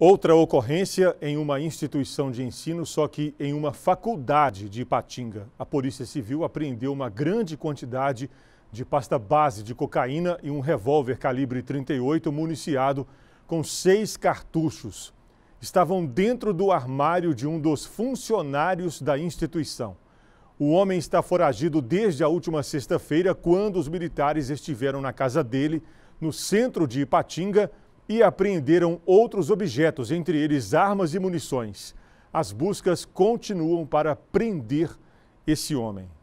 Outra ocorrência em uma instituição de ensino, só que em uma faculdade de Ipatinga. A Polícia Civil apreendeu uma grande quantidade de pasta base de cocaína e um revólver calibre 38 municiado com seis cartuchos. Estavam dentro do armário de um dos funcionários da instituição. O homem está foragido desde a última sexta-feira, quando os militares estiveram na casa dele, no centro de Ipatinga, e apreenderam outros objetos, entre eles armas e munições. As buscas continuam para prender esse homem.